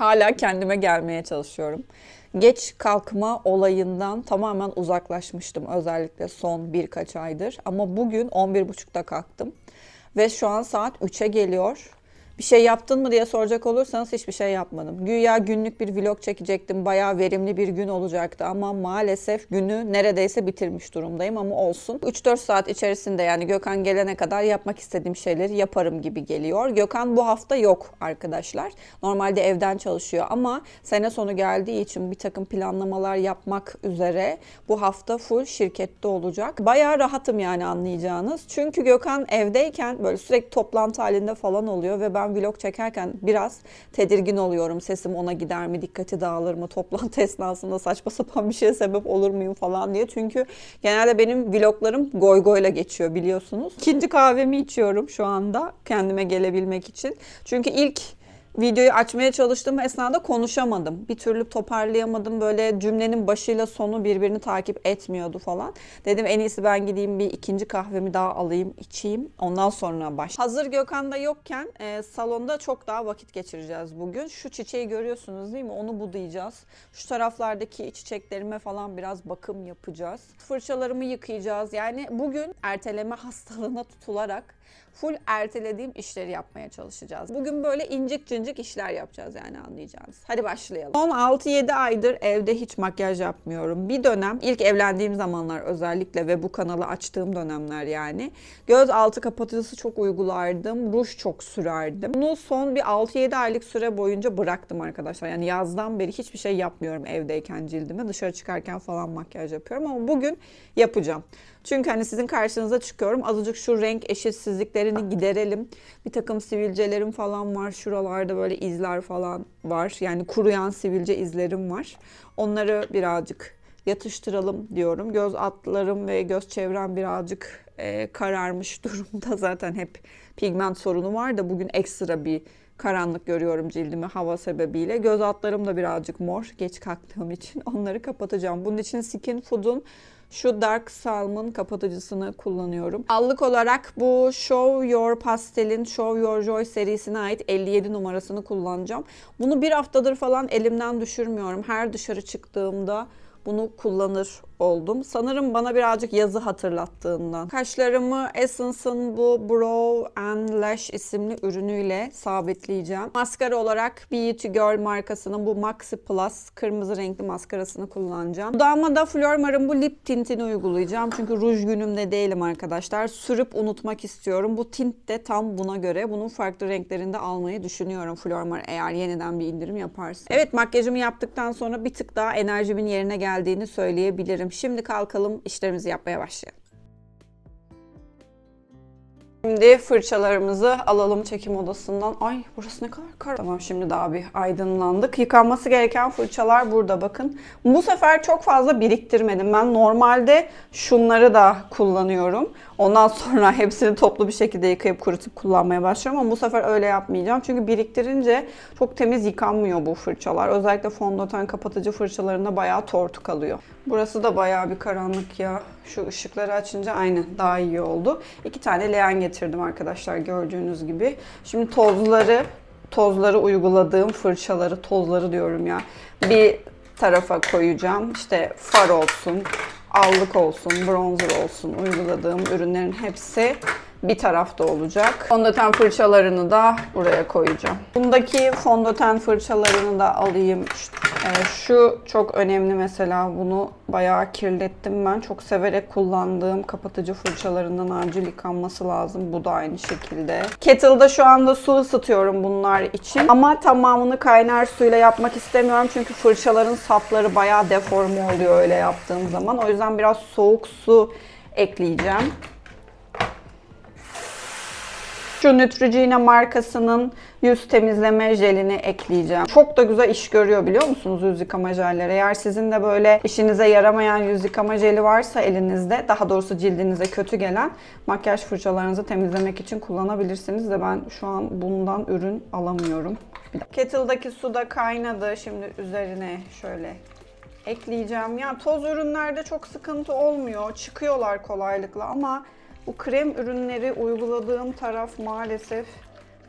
Hala kendime gelmeye çalışıyorum. Geç kalkma olayından tamamen uzaklaşmıştım özellikle son birkaç aydır. Ama bugün 11.30'da kalktım. Ve şu an saat 3'e geliyor. Bir şey yaptın mı diye soracak olursanız hiçbir şey yapmadım. Güya günlük bir vlog çekecektim. Bayağı verimli bir gün olacaktı ama maalesef günü neredeyse bitirmiş durumdayım ama olsun. 3-4 saat içerisinde yani Gökhan gelene kadar yapmak istediğim şeyleri yaparım gibi geliyor. Gökhan bu hafta yok arkadaşlar. Normalde evden çalışıyor ama sene sonu geldiği için bir takım planlamalar yapmak üzere bu hafta full şirkette olacak. Bayağı rahatım yani anlayacağınız. Çünkü Gökhan evdeyken böyle sürekli toplantı halinde falan oluyor ve ben ben vlog çekerken biraz tedirgin oluyorum. Sesim ona gider mi, dikkati dağılır mı, toplantı esnasında saçma sapan bir şeye sebep olur muyum falan diye. Çünkü genelde benim vloglarım goy goyla geçiyor biliyorsunuz. İkinci kahvemi içiyorum şu anda kendime gelebilmek için. Çünkü ilk videoyu açmaya çalıştığım esnada konuşamadım. Bir türlü toparlayamadım. Böyle cümlenin başıyla sonu birbirini takip etmiyordu falan. Dedim en iyisi ben gideyim bir ikinci kahvemi daha alayım, içeyim. Ondan sonra baş. Hazır Gökhan da yokken e, salonda çok daha vakit geçireceğiz bugün. Şu çiçeği görüyorsunuz değil mi? Onu budayacağız. Şu taraflardaki çiçeklerime falan biraz bakım yapacağız. Fırçalarımı yıkayacağız. Yani bugün erteleme hastalığına tutularak full ertelediğim işleri yapmaya çalışacağız. Bugün böyle incik cincik işler yapacağız yani anlayacağınız. Hadi başlayalım. Son 6-7 aydır evde hiç makyaj yapmıyorum. Bir dönem ilk evlendiğim zamanlar özellikle ve bu kanalı açtığım dönemler yani göz altı kapatıcısı çok uygulardım. Ruj çok sürerdim. Bunu son bir 6-7 aylık süre boyunca bıraktım arkadaşlar. Yani yazdan beri hiçbir şey yapmıyorum evdeyken cildime. Dışarı çıkarken falan makyaj yapıyorum ama bugün yapacağım. Çünkü hani sizin karşınıza çıkıyorum. Azıcık şu renk eşitsizliklerini giderelim. Bir takım sivilcelerim falan var. Şuralarda böyle izler falan var. Yani kuruyan sivilce izlerim var. Onları birazcık yatıştıralım diyorum. Göz atlarım ve göz çevrem birazcık e, kararmış durumda. Zaten hep pigment sorunu var da bugün ekstra bir karanlık görüyorum cildimi hava sebebiyle. Göz atlarım da birazcık mor geç kalktığım için onları kapatacağım. Bunun için Skin Food'un şu Dark Salmon kapatıcısını kullanıyorum. Allık olarak bu Show Your Pastel'in Show Your Joy serisine ait 57 numarasını kullanacağım. Bunu bir haftadır falan elimden düşürmüyorum. Her dışarı çıktığımda bunu kullanır oldum. Sanırım bana birazcık yazı hatırlattığından. Kaşlarımı Essence'ın bu Brow and Lash isimli ürünüyle sabitleyeceğim. Maskara olarak Beauty Girl markasının bu Maxi Plus kırmızı renkli maskarasını kullanacağım. Dudağıma da Flormar'ın bu lip tintini uygulayacağım. Çünkü ruj günümde değilim arkadaşlar. Sürüp unutmak istiyorum. Bu tint de tam buna göre. Bunun farklı renklerinde almayı düşünüyorum Flormar eğer yeniden bir indirim yaparsa. Evet makyajımı yaptıktan sonra bir tık daha enerjimin yerine gel geldiğini söyleyebilirim. Şimdi kalkalım işlerimizi yapmaya başlayalım. Şimdi fırçalarımızı alalım çekim odasından. Ay burası ne kadar kar. Tamam şimdi daha bir aydınlandık. Yıkanması gereken fırçalar burada bakın. Bu sefer çok fazla biriktirmedim. Ben normalde şunları da kullanıyorum. Ondan sonra hepsini toplu bir şekilde yıkayıp kurutup kullanmaya başlıyorum ama bu sefer öyle yapmayacağım. Çünkü biriktirince çok temiz yıkanmıyor bu fırçalar. Özellikle fondöten kapatıcı fırçalarında bayağı tortu kalıyor. Burası da bayağı bir karanlık ya. Şu ışıkları açınca aynı daha iyi oldu. İki tane leğen getirdim arkadaşlar gördüğünüz gibi. Şimdi tozları tozları uyguladığım fırçaları, tozları diyorum ya. Bir tarafa koyacağım. İşte far olsun, allık olsun, bronzer olsun uyguladığım ürünlerin hepsi bir tarafta olacak. Fondöten fırçalarını da buraya koyacağım. Bundaki fondöten fırçalarını da alayım. E, şu çok önemli mesela bunu bayağı kirlettim ben. Çok severek kullandığım kapatıcı fırçalarından acil yıkanması lazım. Bu da aynı şekilde. Kettle'da şu anda su ısıtıyorum bunlar için. Ama tamamını kaynar suyla yapmak istemiyorum. Çünkü fırçaların sapları bayağı deforme oluyor öyle yaptığım zaman. O yüzden biraz soğuk su ekleyeceğim şu Neutrogena markasının yüz temizleme jelini ekleyeceğim. Çok da güzel iş görüyor biliyor musunuz yüz yıkama jelleri. Eğer sizin de böyle işinize yaramayan yüz yıkama jeli varsa elinizde, daha doğrusu cildinize kötü gelen makyaj fırçalarınızı temizlemek için kullanabilirsiniz de ben şu an bundan ürün alamıyorum. Kettle'daki su da kaynadı. Şimdi üzerine şöyle ekleyeceğim. Ya toz ürünlerde çok sıkıntı olmuyor. Çıkıyorlar kolaylıkla ama bu krem ürünleri uyguladığım taraf maalesef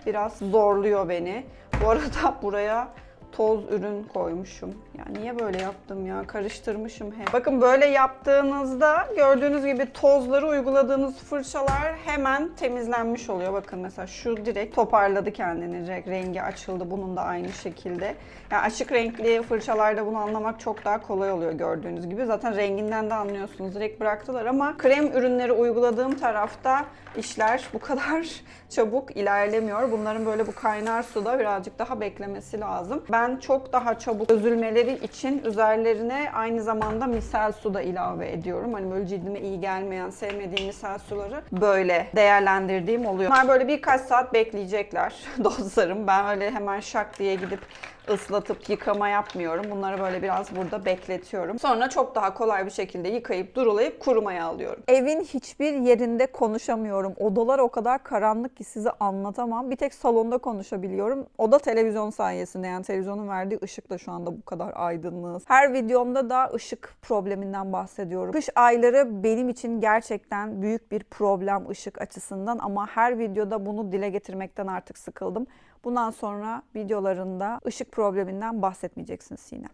biraz zorluyor beni. Bu arada buraya toz ürün koymuşum. Yani niye böyle yaptım ya? Karıştırmışım hep. Bakın böyle yaptığınızda gördüğünüz gibi tozları uyguladığınız fırçalar hemen temizlenmiş oluyor. Bakın mesela şu direkt toparladı kendini. rengi açıldı. Bunun da aynı şekilde. Yani açık renkli fırçalarda bunu anlamak çok daha kolay oluyor gördüğünüz gibi. Zaten renginden de anlıyorsunuz. Direkt bıraktılar ama krem ürünleri uyguladığım tarafta işler bu kadar çabuk ilerlemiyor. Bunların böyle bu kaynar suda birazcık daha beklemesi lazım. Ben ben çok daha çabuk çözülmeleri için üzerlerine aynı zamanda misel su da ilave ediyorum. Hani böyle cildime iyi gelmeyen, sevmediğim misel suları böyle değerlendirdiğim oluyor. Bunlar böyle birkaç saat bekleyecekler dostlarım. Ben öyle hemen şak diye gidip ıslatıp yıkama yapmıyorum. Bunları böyle biraz burada bekletiyorum. Sonra çok daha kolay bir şekilde yıkayıp durulayıp kurumaya alıyorum. Evin hiçbir yerinde konuşamıyorum. Odalar o kadar karanlık ki size anlatamam. Bir tek salonda konuşabiliyorum. O da televizyon sayesinde yani televizyonun verdiği ışık da şu anda bu kadar aydınlığız. Her videomda da ışık probleminden bahsediyorum. Kış ayları benim için gerçekten büyük bir problem ışık açısından ama her videoda bunu dile getirmekten artık sıkıldım. Bundan sonra videolarında ışık probleminden bahsetmeyeceksin Sinem.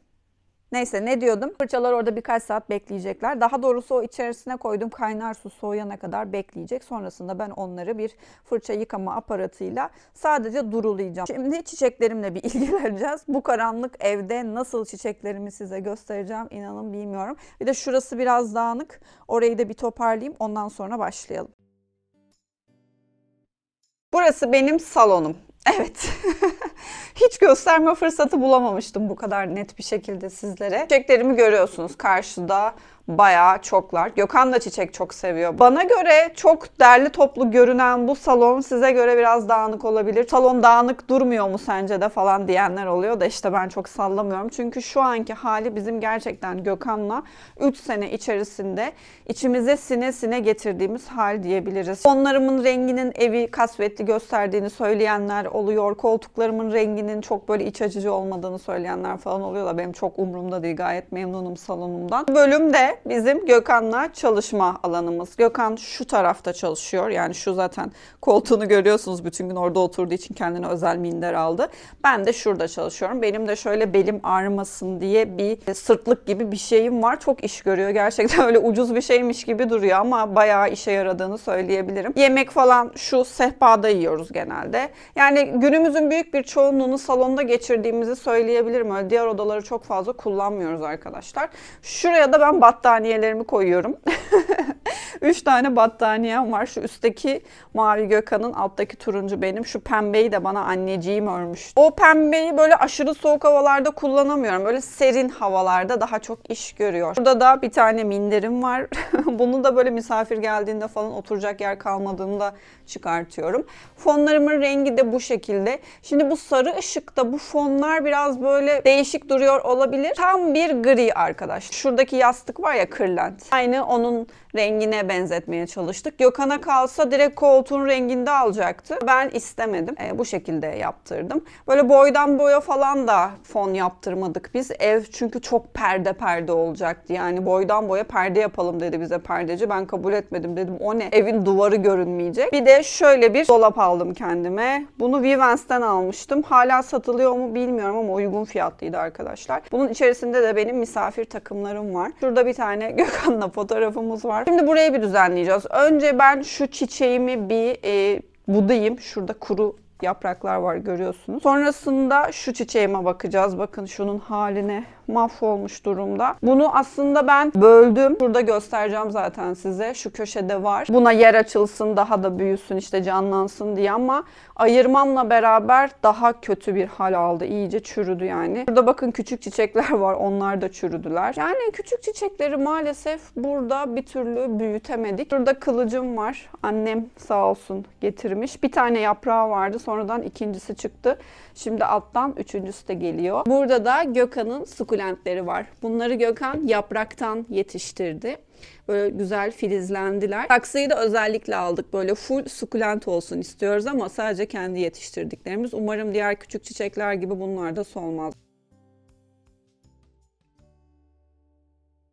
Neyse ne diyordum? Fırçalar orada birkaç saat bekleyecekler. Daha doğrusu o içerisine koyduğum kaynar su soğuyana kadar bekleyecek. Sonrasında ben onları bir fırça yıkama aparatıyla sadece durulayacağım. Şimdi çiçeklerimle bir ilgileneceğiz. Bu karanlık evde nasıl çiçeklerimi size göstereceğim inanın bilmiyorum. Bir de şurası biraz dağınık. Orayı da bir toparlayayım. Ondan sonra başlayalım. Burası benim salonum. Evet. Hiç gösterme fırsatı bulamamıştım bu kadar net bir şekilde sizlere. Çiçeklerimi görüyorsunuz karşıda bayağı çoklar. Gökhan da çiçek çok seviyor. Bana göre çok derli toplu görünen bu salon size göre biraz dağınık olabilir. Salon dağınık durmuyor mu sence de falan diyenler oluyor da işte ben çok sallamıyorum. Çünkü şu anki hali bizim gerçekten Gökhan'la 3 sene içerisinde içimize sine sine getirdiğimiz hal diyebiliriz. Onlarımın renginin evi kasvetli gösterdiğini söyleyenler oluyor. Koltuklarımın renginin çok böyle iç açıcı olmadığını söyleyenler falan oluyor da benim çok umurumda değil. Gayet memnunum salonumdan. Bölümde bizim Gökhan'la çalışma alanımız. Gökhan şu tarafta çalışıyor. Yani şu zaten koltuğunu görüyorsunuz. Bütün gün orada oturduğu için kendine özel minder aldı. Ben de şurada çalışıyorum. Benim de şöyle belim ağrımasın diye bir sırtlık gibi bir şeyim var. Çok iş görüyor. Gerçekten öyle ucuz bir şeymiş gibi duruyor ama bayağı işe yaradığını söyleyebilirim. Yemek falan şu sehpada yiyoruz genelde. Yani günümüzün büyük bir çoğunluğunu salonda geçirdiğimizi söyleyebilirim. Öyle diğer odaları çok fazla kullanmıyoruz arkadaşlar. Şuraya da ben battı battaniyelerimi koyuyorum. 3 tane battaniyem var. Şu üstteki mavi Gökhan'ın alttaki turuncu benim. Şu pembeyi de bana anneciğim örmüş. O pembeyi böyle aşırı soğuk havalarda kullanamıyorum. Böyle serin havalarda daha çok iş görüyor. Burada da bir tane minderim var. Bunu da böyle misafir geldiğinde falan oturacak yer kalmadığında çıkartıyorum. Fonlarımın rengi de bu şekilde. Şimdi bu sarı ışıkta bu fonlar biraz böyle değişik duruyor olabilir. Tam bir gri arkadaş. Şuradaki yastık var ya kırlent. Aynı onun rengine benzetmeye çalıştık. Gökhan'a kalsa direkt koltuğun renginde alacaktı. Ben istemedim. E, bu şekilde yaptırdım. Böyle boydan boya falan da fon yaptırmadık biz. Ev çünkü çok perde perde olacaktı. Yani boydan boya perde yapalım dedi bize perdeci. Ben kabul etmedim dedim. O ne? Evin duvarı görünmeyecek. Bir de şöyle bir dolap aldım kendime. Bunu Vivans'ten almıştım. Hala satılıyor mu bilmiyorum ama uygun fiyatlıydı arkadaşlar. Bunun içerisinde de benim misafir takımlarım var. Şurada bir tane tane Gökhan'la fotoğrafımız var. Şimdi buraya bir düzenleyeceğiz. Önce ben şu çiçeğimi bir e, budayım. Şurada kuru yapraklar var görüyorsunuz. Sonrasında şu çiçeğime bakacağız. Bakın şunun haline olarak mahvolmuş durumda. Bunu aslında ben böldüm. Burada göstereceğim zaten size. Şu köşede var. Buna yer açılsın, daha da büyüsün, işte canlansın diye ama ayırmamla beraber daha kötü bir hal aldı. İyice çürüdü yani. Burada bakın küçük çiçekler var. Onlar da çürüdüler. Yani küçük çiçekleri maalesef burada bir türlü büyütemedik. Burada kılıcım var. Annem sağ olsun getirmiş. Bir tane yaprağı vardı. Sonradan ikincisi çıktı. Şimdi alttan üçüncüsü de geliyor. Burada da Gökhan'ın sukulent sukulentleri var. Bunları Gökhan yapraktan yetiştirdi. Böyle güzel filizlendiler. Saksıyı da özellikle aldık. Böyle full sukulent olsun istiyoruz ama sadece kendi yetiştirdiklerimiz. Umarım diğer küçük çiçekler gibi bunlar da solmaz.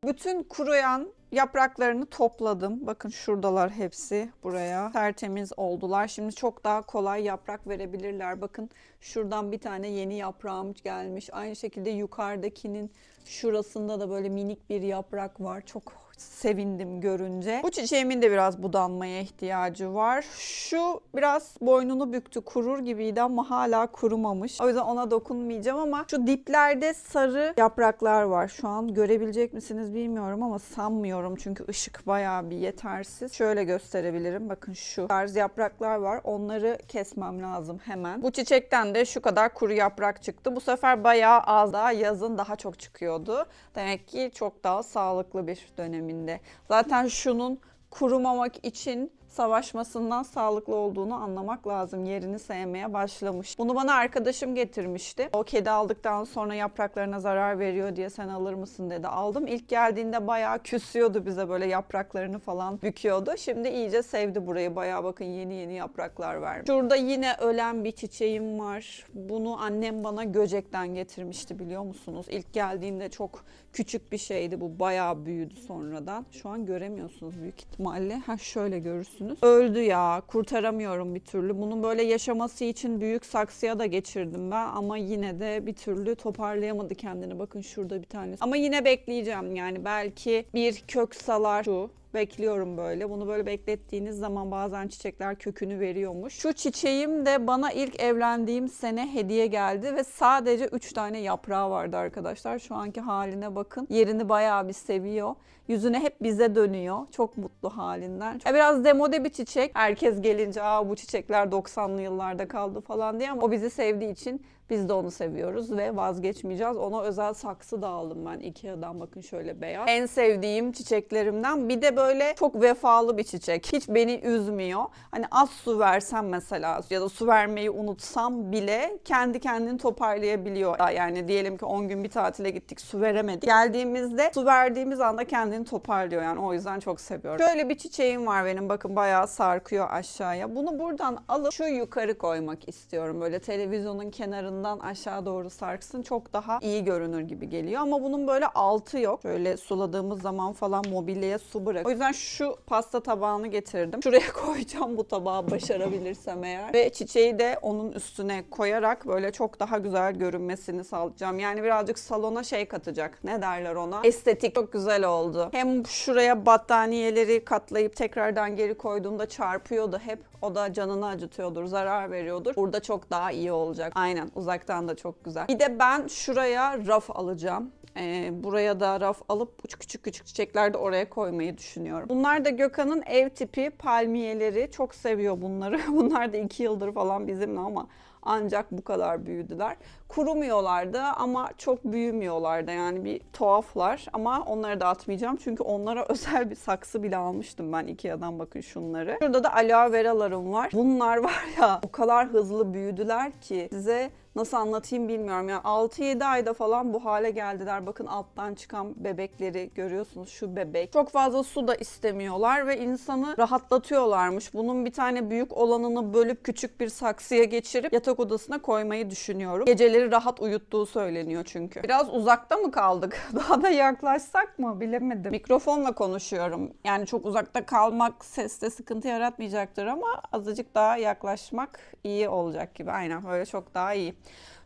Bütün kuruyan Yapraklarını topladım. Bakın şuradalar hepsi buraya. Tertemiz oldular. Şimdi çok daha kolay yaprak verebilirler. Bakın şuradan bir tane yeni yaprağım gelmiş. Aynı şekilde yukarıdakinin şurasında da böyle minik bir yaprak var. Çok sevindim görünce. Bu çiçeğimin de biraz budanmaya ihtiyacı var. Şu biraz boynunu büktü kurur gibiydi ama hala kurumamış. O yüzden ona dokunmayacağım ama şu diplerde sarı yapraklar var. Şu an görebilecek misiniz bilmiyorum ama sanmıyorum çünkü ışık bayağı bir yetersiz. Şöyle gösterebilirim. Bakın şu tarz yapraklar var. Onları kesmem lazım hemen. Bu çiçekten de şu kadar kuru yaprak çıktı. Bu sefer bayağı az daha yazın daha çok çıkıyordu. Demek ki çok daha sağlıklı bir dönem döneminde. Zaten şunun kurumamak için savaşmasından sağlıklı olduğunu anlamak lazım. Yerini sevmeye başlamış. Bunu bana arkadaşım getirmişti. O kedi aldıktan sonra yapraklarına zarar veriyor diye sen alır mısın dedi. Aldım. İlk geldiğinde bayağı küsüyordu bize böyle yapraklarını falan büküyordu. Şimdi iyice sevdi burayı. Bayağı bakın yeni yeni yapraklar vermiş. Şurada yine ölen bir çiçeğim var. Bunu annem bana Göcek'ten getirmişti biliyor musunuz? İlk geldiğinde çok Küçük bir şeydi bu bayağı büyüdü sonradan. Şu an göremiyorsunuz büyük ihtimalle. Ha şöyle görürsünüz. Öldü ya kurtaramıyorum bir türlü. Bunun böyle yaşaması için büyük saksıya da geçirdim ben ama yine de bir türlü toparlayamadı kendini. Bakın şurada bir tanesi. Ama yine bekleyeceğim yani belki bir kök salar şu bekliyorum böyle. Bunu böyle beklettiğiniz zaman bazen çiçekler kökünü veriyormuş. Şu çiçeğim de bana ilk evlendiğim sene hediye geldi ve sadece 3 tane yaprağı vardı arkadaşlar. Şu anki haline bakın. Yerini bayağı bir seviyor. Yüzüne hep bize dönüyor. Çok mutlu halinden. E, biraz demode bir çiçek. Herkes gelince aa bu çiçekler 90'lı yıllarda kaldı falan diye ama o bizi sevdiği için biz de onu seviyoruz ve vazgeçmeyeceğiz. Ona özel saksı da aldım ben Ikea'dan bakın şöyle beyaz. En sevdiğim çiçeklerimden bir de böyle çok vefalı bir çiçek. Hiç beni üzmüyor. Hani az su versem mesela ya da su vermeyi unutsam bile kendi kendini toparlayabiliyor. Yani diyelim ki 10 gün bir tatile gittik su veremedik. Geldiğimizde su verdiğimiz anda kendini toparlıyor yani o yüzden çok seviyorum. Şöyle bir çiçeğim var benim bakın bayağı sarkıyor aşağıya. Bunu buradan alıp şu yukarı koymak istiyorum böyle televizyonun kenarına yanından aşağı doğru sarksın çok daha iyi görünür gibi geliyor. Ama bunun böyle altı yok. Böyle suladığımız zaman falan mobilyaya su bırak. O yüzden şu pasta tabağını getirdim. Şuraya koyacağım bu tabağı başarabilirsem eğer. Ve çiçeği de onun üstüne koyarak böyle çok daha güzel görünmesini sağlayacağım. Yani birazcık salona şey katacak. Ne derler ona? Estetik çok güzel oldu. Hem şuraya battaniyeleri katlayıp tekrardan geri koyduğumda çarpıyordu hep. O da canını acıtıyordur, zarar veriyordur. Burada çok daha iyi olacak. Aynen Uzaktan da çok güzel. Bir de ben şuraya raf alacağım. Ee, buraya da raf alıp küçük küçük çiçekler de oraya koymayı düşünüyorum. Bunlar da Gökhan'ın ev tipi palmiyeleri. Çok seviyor bunları. Bunlar da iki yıldır falan bizimle ama ancak bu kadar büyüdüler. Kurumuyorlardı ama çok büyümüyorlardı yani bir tuhaflar ama onları da atmayacağım çünkü onlara özel bir saksı bile almıştım ben Ikea'dan bakın şunları. Şurada da aloe veralarım var. Bunlar var ya o kadar hızlı büyüdüler ki size nasıl anlatayım bilmiyorum. Yani 6-7 ayda falan bu hale geldiler. Bakın alttan çıkan bebekleri görüyorsunuz şu bebek. Çok fazla su da istemiyorlar ve insanı rahatlatıyorlarmış. Bunun bir tane büyük olanını bölüp küçük bir saksıya geçirip yatak odasına koymayı düşünüyorum. Geceleri rahat uyuttuğu söyleniyor çünkü. Biraz uzakta mı kaldık? Daha da yaklaşsak mı? Bilemedim. Mikrofonla konuşuyorum. Yani çok uzakta kalmak seste sıkıntı yaratmayacaktır ama azıcık daha yaklaşmak iyi olacak gibi. Aynen böyle çok daha iyi.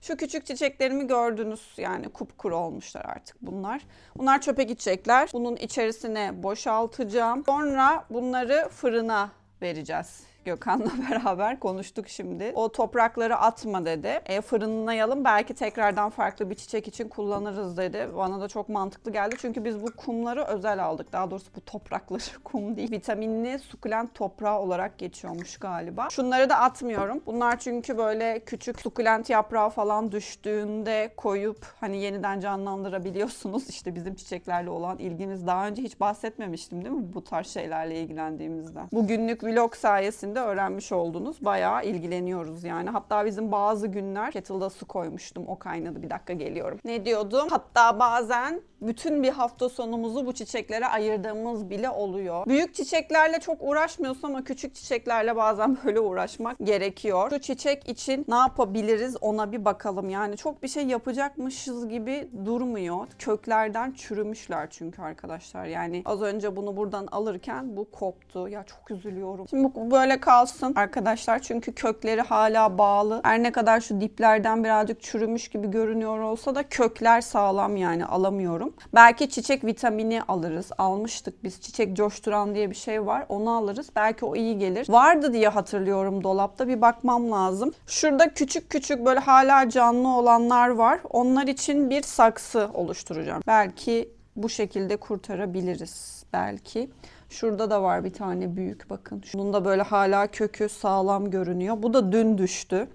Şu küçük çiçeklerimi gördünüz yani kupkuru olmuşlar artık bunlar. Bunlar çöpe gidecekler. Bunun içerisine boşaltacağım. Sonra bunları fırına vereceğiz. Gökhan'la beraber konuştuk şimdi. O toprakları atma dedi. E, fırınlayalım belki tekrardan farklı bir çiçek için kullanırız dedi. Bana da çok mantıklı geldi. Çünkü biz bu kumları özel aldık. Daha doğrusu bu toprakları kum değil. Vitaminli sukulent toprağı olarak geçiyormuş galiba. Şunları da atmıyorum. Bunlar çünkü böyle küçük sukulent yaprağı falan düştüğünde koyup hani yeniden canlandırabiliyorsunuz. İşte bizim çiçeklerle olan ilgimiz. Daha önce hiç bahsetmemiştim değil mi bu tarz şeylerle ilgilendiğimizden. Bugünlük vlog sayesinde sayesinde öğrenmiş oldunuz. Bayağı ilgileniyoruz yani. Hatta bizim bazı günler kettle'da su koymuştum. O kaynadı. Bir dakika geliyorum. Ne diyordum? Hatta bazen bütün bir hafta sonumuzu bu çiçeklere ayırdığımız bile oluyor. Büyük çiçeklerle çok uğraşmıyorsun ama küçük çiçeklerle bazen böyle uğraşmak gerekiyor. Şu çiçek için ne yapabiliriz ona bir bakalım. Yani çok bir şey yapacakmışız gibi durmuyor. Köklerden çürümüşler çünkü arkadaşlar. Yani az önce bunu buradan alırken bu koptu. Ya çok üzülüyorum. Şimdi bu böyle kalsın arkadaşlar. Çünkü kökleri hala bağlı. Her ne kadar şu diplerden birazcık çürümüş gibi görünüyor olsa da kökler sağlam yani alamıyorum. Belki çiçek vitamini alırız. Almıştık biz. Çiçek coşturan diye bir şey var. Onu alırız. Belki o iyi gelir. Vardı diye hatırlıyorum dolapta. Bir bakmam lazım. Şurada küçük küçük böyle hala canlı olanlar var. Onlar için bir saksı oluşturacağım. Belki bu şekilde kurtarabiliriz belki. Şurada da var bir tane büyük bakın. Bunun da böyle hala kökü sağlam görünüyor. Bu da dün düştü.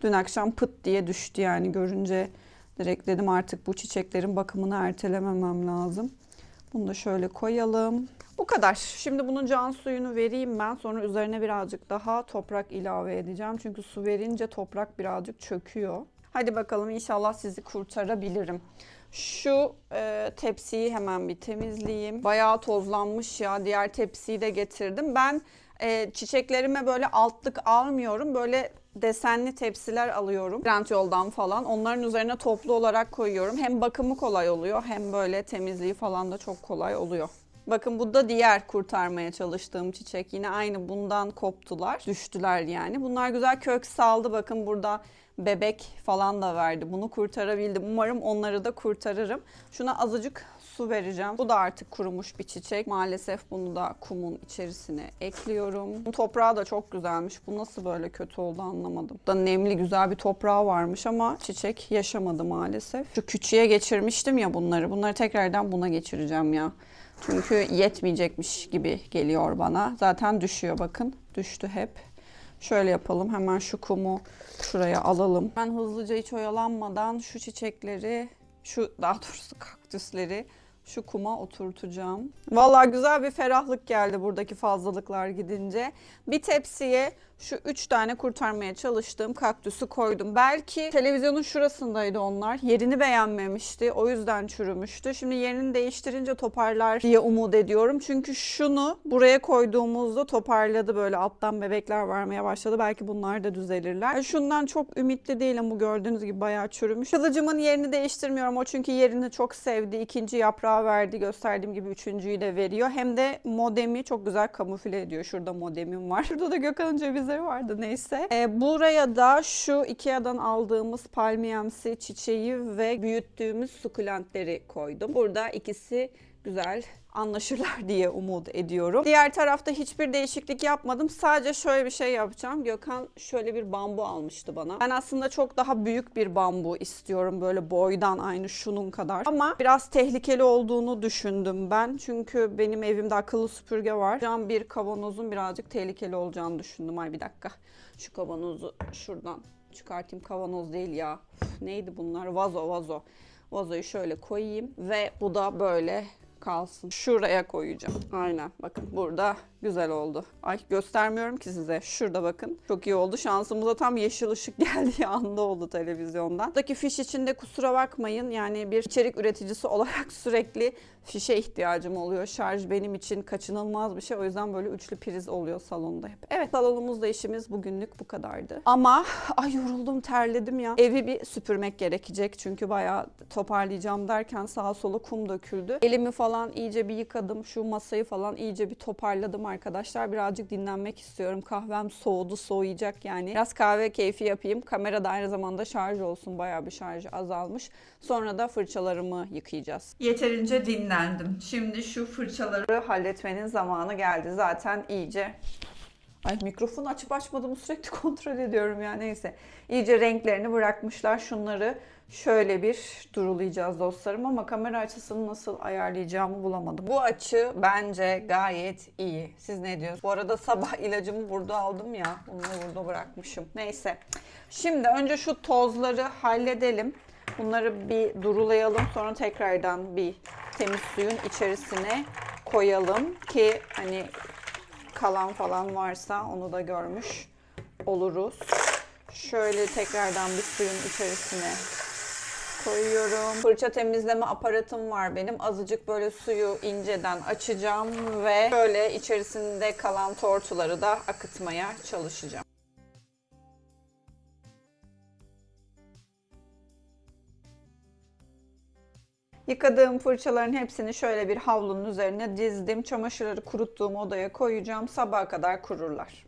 Dün akşam pıt diye düştü yani görünce direkt dedim artık bu çiçeklerin bakımını ertelememem lazım. Bunu da şöyle koyalım. Bu kadar. Şimdi bunun can suyunu vereyim ben. Sonra üzerine birazcık daha toprak ilave edeceğim. Çünkü su verince toprak birazcık çöküyor. Hadi bakalım inşallah sizi kurtarabilirim. Şu e, tepsiyi hemen bir temizleyeyim. Bayağı tozlanmış ya. Diğer tepsiyi de getirdim. Ben e, çiçeklerime böyle altlık almıyorum. Böyle desenli tepsiler alıyorum. Trend yoldan falan. Onların üzerine toplu olarak koyuyorum. Hem bakımı kolay oluyor hem böyle temizliği falan da çok kolay oluyor. Bakın bu da diğer kurtarmaya çalıştığım çiçek. Yine aynı bundan koptular. Düştüler yani. Bunlar güzel kök saldı. Bakın burada bebek falan da verdi. Bunu kurtarabildim. Umarım onları da kurtarırım. Şuna azıcık su vereceğim. Bu da artık kurumuş bir çiçek. Maalesef bunu da kumun içerisine ekliyorum. Bu toprağı da çok güzelmiş. Bu nasıl böyle kötü oldu anlamadım. Da nemli güzel bir toprağı varmış ama çiçek yaşamadı maalesef. Şu küçüğe geçirmiştim ya bunları. Bunları tekrardan buna geçireceğim ya. Çünkü yetmeyecekmiş gibi geliyor bana. Zaten düşüyor bakın. Düştü hep. Şöyle yapalım. Hemen şu kumu şuraya alalım. Ben hızlıca hiç oyalanmadan şu çiçekleri, şu daha doğrusu kaktüsleri şu kuma oturtacağım. Vallahi güzel bir ferahlık geldi buradaki fazlalıklar gidince. Bir tepsiye şu üç tane kurtarmaya çalıştığım kaktüsü koydum. Belki televizyonun şurasındaydı onlar. Yerini beğenmemişti. O yüzden çürümüştü. Şimdi yerini değiştirince toparlar diye umut ediyorum. Çünkü şunu buraya koyduğumuzda toparladı böyle alttan bebekler vermeye başladı. Belki bunlar da düzelirler. Yani şundan çok ümitli değilim. Bu gördüğünüz gibi bayağı çürümüş. Kılıcımın yerini değiştirmiyorum. O çünkü yerini çok sevdi. İkinci yaprağı verdi. Gösterdiğim gibi üçüncüyü de veriyor. Hem de modemi çok güzel kamufle ediyor. Şurada modemim var. Şurada da Gökhan'ın ceviz benzeri vardı neyse. E, buraya da şu Ikea'dan aldığımız palmiyemsi çiçeği ve büyüttüğümüz sukulentleri koydum. Burada ikisi güzel anlaşırlar diye umut ediyorum. Diğer tarafta hiçbir değişiklik yapmadım. Sadece şöyle bir şey yapacağım. Gökhan şöyle bir bambu almıştı bana. Ben aslında çok daha büyük bir bambu istiyorum. Böyle boydan aynı şunun kadar. Ama biraz tehlikeli olduğunu düşündüm ben. Çünkü benim evimde akıllı süpürge var. Cam bir kavanozun birazcık tehlikeli olacağını düşündüm. Ay bir dakika. Şu kavanozu şuradan çıkartayım. Kavanoz değil ya. Uf, neydi bunlar? Vazo vazo. Vazoyu şöyle koyayım ve bu da böyle kalsın. Şuraya koyacağım. Aynen bakın burada güzel oldu. Ay göstermiyorum ki size. Şurada bakın. Çok iyi oldu. Şansımıza tam yeşil ışık geldiği anda oldu televizyondan. Buradaki fiş içinde kusura bakmayın. Yani bir içerik üreticisi olarak sürekli fişe ihtiyacım oluyor. Şarj benim için kaçınılmaz bir şey. O yüzden böyle üçlü priz oluyor salonda hep. Evet salonumuzda işimiz bugünlük bu kadardı. Ama ay yoruldum terledim ya. Evi bir süpürmek gerekecek. Çünkü bayağı toparlayacağım derken sağa sola kum döküldü. Elimi falan iyice bir yıkadım. Şu masayı falan iyice bir toparladım artık arkadaşlar. Birazcık dinlenmek istiyorum. Kahvem soğudu, soğuyacak yani. Biraz kahve keyfi yapayım. Kamera da aynı zamanda şarj olsun. Bayağı bir şarj azalmış. Sonra da fırçalarımı yıkayacağız. Yeterince dinlendim. Şimdi şu fırçaları halletmenin zamanı geldi. Zaten iyice Ay mikrofonu açıp açmadığımı sürekli kontrol ediyorum ya neyse. İyice renklerini bırakmışlar. Şunları şöyle bir durulayacağız dostlarım ama kamera açısını nasıl ayarlayacağımı bulamadım. Bu açı bence gayet iyi. Siz ne diyorsunuz? Bu arada sabah ilacımı burada aldım ya. Bunu burada bırakmışım. Neyse. Şimdi önce şu tozları halledelim. Bunları bir durulayalım. Sonra tekrardan bir temiz suyun içerisine koyalım ki hani kalan falan varsa onu da görmüş oluruz. Şöyle tekrardan bir suyun içerisine koyuyorum. Fırça temizleme aparatım var benim. Azıcık böyle suyu inceden açacağım ve böyle içerisinde kalan tortuları da akıtmaya çalışacağım. Yıkadığım fırçaların hepsini şöyle bir havlunun üzerine dizdim. Çamaşırları kuruttuğum odaya koyacağım. Sabaha kadar kururlar.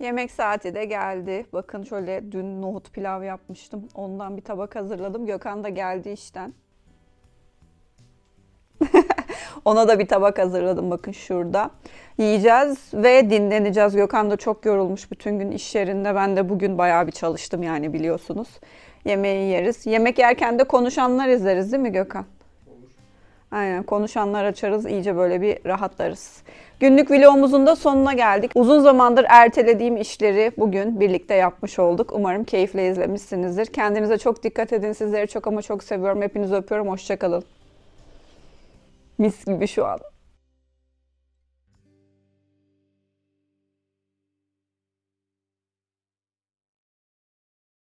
Yemek saati de geldi. Bakın şöyle dün nohut pilav yapmıştım. Ondan bir tabak hazırladım. Gökhan da geldi işten. Ona da bir tabak hazırladım bakın şurada. Yiyeceğiz ve dinleneceğiz. Gökhan da çok yorulmuş bütün gün iş yerinde. Ben de bugün bayağı bir çalıştım yani biliyorsunuz yemeği yeriz. Yemek yerken de konuşanlar izleriz değil mi Gökhan? Aynen konuşanlar açarız iyice böyle bir rahatlarız. Günlük vlogumuzun da sonuna geldik. Uzun zamandır ertelediğim işleri bugün birlikte yapmış olduk. Umarım keyifle izlemişsinizdir. Kendinize çok dikkat edin. Sizleri çok ama çok seviyorum. Hepinizi öpüyorum. Hoşçakalın. Mis gibi şu an.